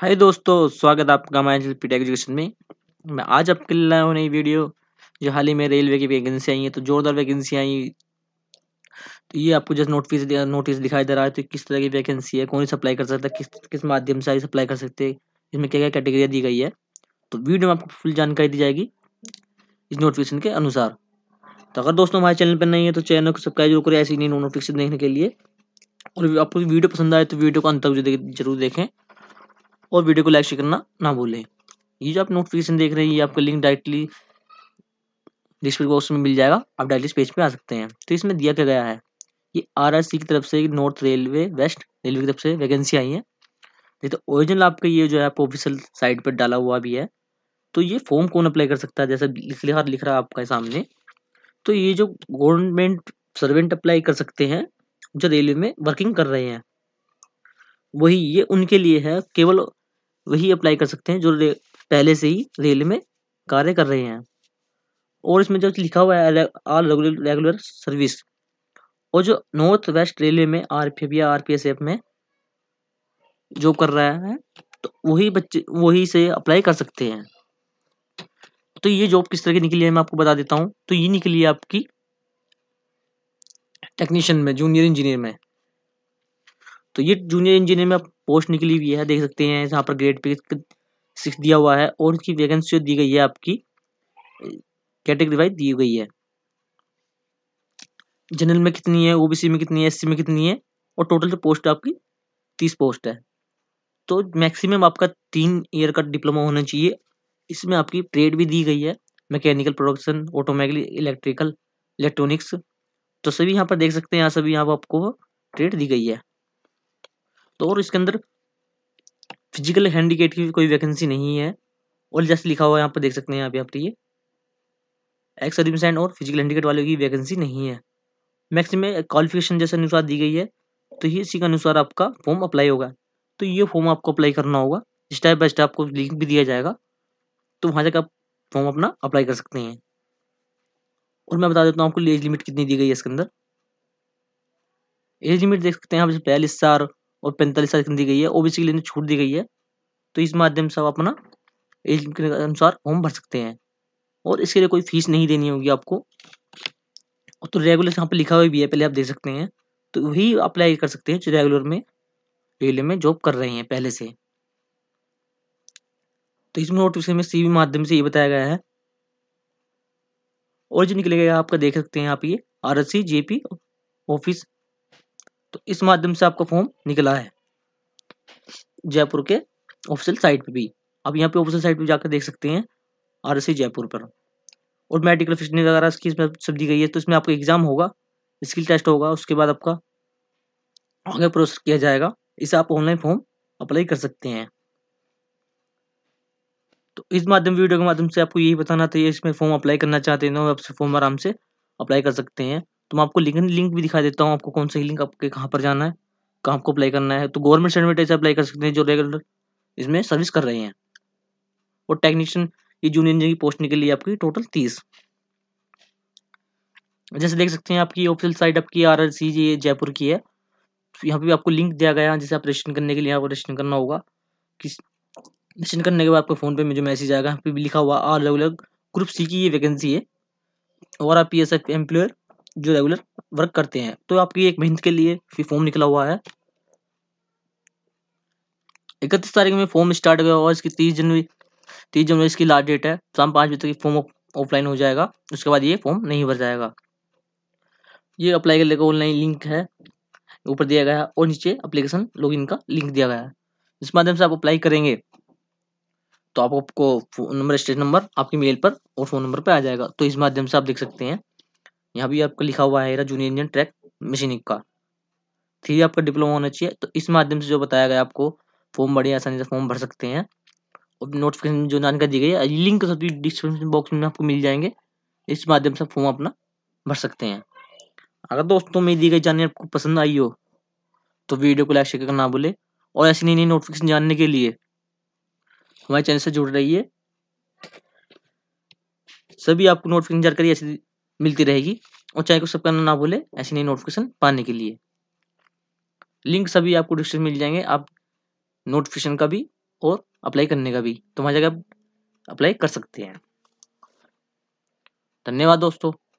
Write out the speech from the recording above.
हाय दोस्तों स्वागत है आपका हमारे एंजल एजुकेशन में मैं आज आपके लिए लाया हूँ नई वीडियो जो हाल ही में रेलवे की वैकेंसी आई है तो जोरदार वैकेंसी आई तो ये आपको जस्ट नोटिस नोटिस दिखाई दे रहा है तो किस तरह की वैकेंसी है कौन सप्लाई कर सकता है किस किस माध्यम से आई सप्लाई कर सकते हैं इसमें क्या क्या कैटेगरियाँ दी गई है तो वीडियो में आपको फुल जानकारी दी जाएगी इस नोटिफिकेशन के अनुसार तो अगर दोस्तों हमारे चैनल पर नहीं है तो चैनल को सब्सक्राइब जरूर करें ऐसी नई नोटिफिकेशन देखने के लिए और आपको वीडियो पसंद आए तो वीडियो को अंत तक जरूर देखें और वीडियो को लाइक शेयर करना ना भूलें ये जो आप नोटिफिकेशन देख रहे हैं ये आपका लिंक डायरेक्टली डिस्क्रिप्शन बॉक्स में मिल जाएगा आप डायरेक्टली पेज पे आ सकते हैं तो इसमें दिया क्या गया है ये आर की तरफ से नॉर्थ रेलवे वेस्ट रेलवे की तरफ से वैकेंसी आई है नहीं तो ओरिजिनल आपका ये जो है आपको ऑफिशियल साइट पर डाला हुआ भी है तो ये फॉर्म कौन अप्लाई कर सकता है जैसा लिख लिखा लिख रहा है आपका सामने तो ये जो गवर्नमेंट सर्वेंट अप्लाई कर सकते हैं जो रेलवे में वर्किंग कर रहे हैं वही ये उनके लिए है केवल वही अप्लाई कर सकते हैं जो पहले से ही रेल में कार्य कर रहे हैं और इसमें जो लिखा हुआ है आल रेगुलर सर्विस और जो नॉर्थ वेस्ट रेलवे में आर पी एफ या आर पी एस एफ में जॉब कर रहा है तो वही बच्चे वही से अप्लाई कर सकते हैं तो ये जॉब किस तरह की निकली है मैं आपको बता देता हूँ तो ये निकली है आपकी टेक्नीशियन में जूनियर इंजीनियर में तो ये जूनियर इंजीनियर में पोस्ट निकली हुई है देख सकते हैं यहाँ पर ग्रेड पे सिक्स दिया हुआ है और उसकी वैकेंसी दी गई है आपकी कैटेगरी वाइज दी गई है जनरल में कितनी है ओबीसी में कितनी है एससी में कितनी है और टोटल जो पोस्ट आपकी तीस पोस्ट है तो मैक्सिमम आपका तीन ईयर का डिप्लोमा होना चाहिए इसमें आपकी ट्रेड भी दी गई है mechanical production automatic electrical electronics तो सभी यहाँ पर देख सकते हैं यहाँ सभी यहाँ पर आपको ट्रेड दी गई है तो और इसके अंदर फिजिकल हैंडीकेट की कोई वैकेंसी नहीं है और जैसे लिखा हुआ है यहाँ पर देख सकते हैं यहाँ पे आप ये एक्स सर्विस एंड और फिजिकल हैंडीकेट वालों की वैकेंसी नहीं है मैक्सिमम क्वालिफिकेशन जैसे अनुसार दी गई है तो ही इसी के अनुसार आपका फॉर्म अप्लाई होगा तो ये फॉर्म आपको अप्लाई करना होगा स्टेप बाय स्टेप आपको लिंक भी दिया जाएगा तो वहाँ जाकर आप फॉर्म अपना अप्लाई कर सकते हैं और मैं बता देता हूँ आपको एज लिमिट कितनी दी गई है इसके अंदर एज लिमिट देख सकते हैं आप जैसे बयालीस साल और पैंतालीस साल दी गई है ओबीसी के लिए छूट दी गई है तो इस माध्यम से आप अपना एज के अनुसार फॉर्म भर सकते हैं और इसके लिए कोई फीस नहीं देनी होगी आपको तो रेगुलर यहाँ पर लिखा हुआ भी है पहले आप देख सकते हैं तो वही अप्लाई कर सकते हैं जो रेगुलर में रेलवे में जॉब कर रहे हैं पहले से तो इसमें नोटिफिकेशन में सीवी माध्यम से ये बताया गया है और जो निकलेगा आपका देख सकते हैं आप ये R S C J P office इस माध्यम से आपका फॉर्म निकला है जयपुर के ऑफिशियल साइट पे भी आप यहाँ पे ऑफिशियल साइट पे जाकर देख सकते हैं आर जयपुर पर और मेडिकल फिशनिंग वगैरह इसकी इसमें सब दी गई है तो इसमें आपका एग्जाम होगा स्किल टेस्ट होगा उसके बाद आपका आगे प्रोसेस किया जाएगा इसे आप ऑनलाइन फॉर्म अप्लाई कर सकते हैं तो इस माध्यम वीडियो के माध्यम से आपको यही बताना था इसमें फॉर्म अप्लाई करना चाहते हैं तो आपसे फॉर्म आराम से अप्लाई कर सकते हैं तो मैं आपको लिंक लिंक भी दिखा देता हूँ आपको कौन सा लिंक आपके कहाँ पर जाना है कहाँ आपको अप्लाई करना है तो गवर्नमेंट सर्टिफिकेट ऐसे अप्लाई कर सकते हैं जो रेगुलर इसमें सर्विस कर रहे हैं और टेक्नीशियन ये जूनियर इंजीनियर की पोस्टने के लिए आपकी टोटल तीस जैसे देख सकते हैं आपकी ऑफिशियल साइट आपकी आर आर सी जयपुर की है तो यहाँ पे भी आपको लिंक दिया गया है जैसे आप रजिस्ट्रेशन करने के लिए आपको रजिस्ट्रेशन करना होगा किस रजिस्ट्रेशन करने के बाद आपको फ़ोन पे में जो मैसेज आएगा यहाँ पे भी लिखा हुआ आर अलग अलग ग्रुप सी की ये वैकेंसी है और आप पी एस एफ एम्प्लॉयर जो रेगुलर वर्क करते हैं तो आपकी एक महीने के लिए फिर फॉर्म निकला हुआ है इकतीस तारीख में फॉर्म स्टार्ट हुआ और इसकी तीस जनवरी तीस जनवरी इसकी लास्ट डेट है शाम पाँच बजे तक फॉर्म ऑफलाइन हो जाएगा उसके बाद ये फॉर्म नहीं भर जाएगा ये अप्लाई करने का ऑनलाइन लिंक है ऊपर दिया गया है और नीचे अप्लीकेशन लॉगिन का लिंक दिया गया है इस माध्यम से आप अप्लाई करेंगे तो आपको नंबर स्टेट नंबर आपकी मेल पर और फ़ोन नंबर पर आ जाएगा तो इस माध्यम से आप देख सकते हैं यहाँ भी आपका लिखा हुआ है जूनियर इंजन ट्रैक मशीनिंग का थ्री आपका डिप्लोमा होना चाहिए तो इस माध्यम से जो बताया गया आपको फॉर्म बड़ी आसानी से फॉर्म भर सकते हैं और नोटिफिकेशन जो जानकारी दी गई है लिंक सभी डिस्क्रिप्शन बॉक्स में आपको मिल जाएंगे इस माध्यम से फॉर्म अपना भर सकते हैं अगर दोस्तों में दी गई जानकारी आपको पसंद आई हो तो वीडियो को लाइक शेयर करना ना भूलें और ऐसी नई नई नोटिफिकेशन जानने के लिए हमारे चैनल से जुड़ रही है सभी आपको नोटिफिकेशन जानकारी ऐसी मिलती रहेगी और चैनल को सब करना ना भूले ऐसी नई नोटिफिकेशन पाने के लिए लिंक सभी आपको डिस्क्रिप्शन मिल जाएंगे आप नोटिफिकेशन का भी और अप्लाई करने का भी तो वहाँ जगह अप्लाई कर सकते हैं धन्यवाद दोस्तों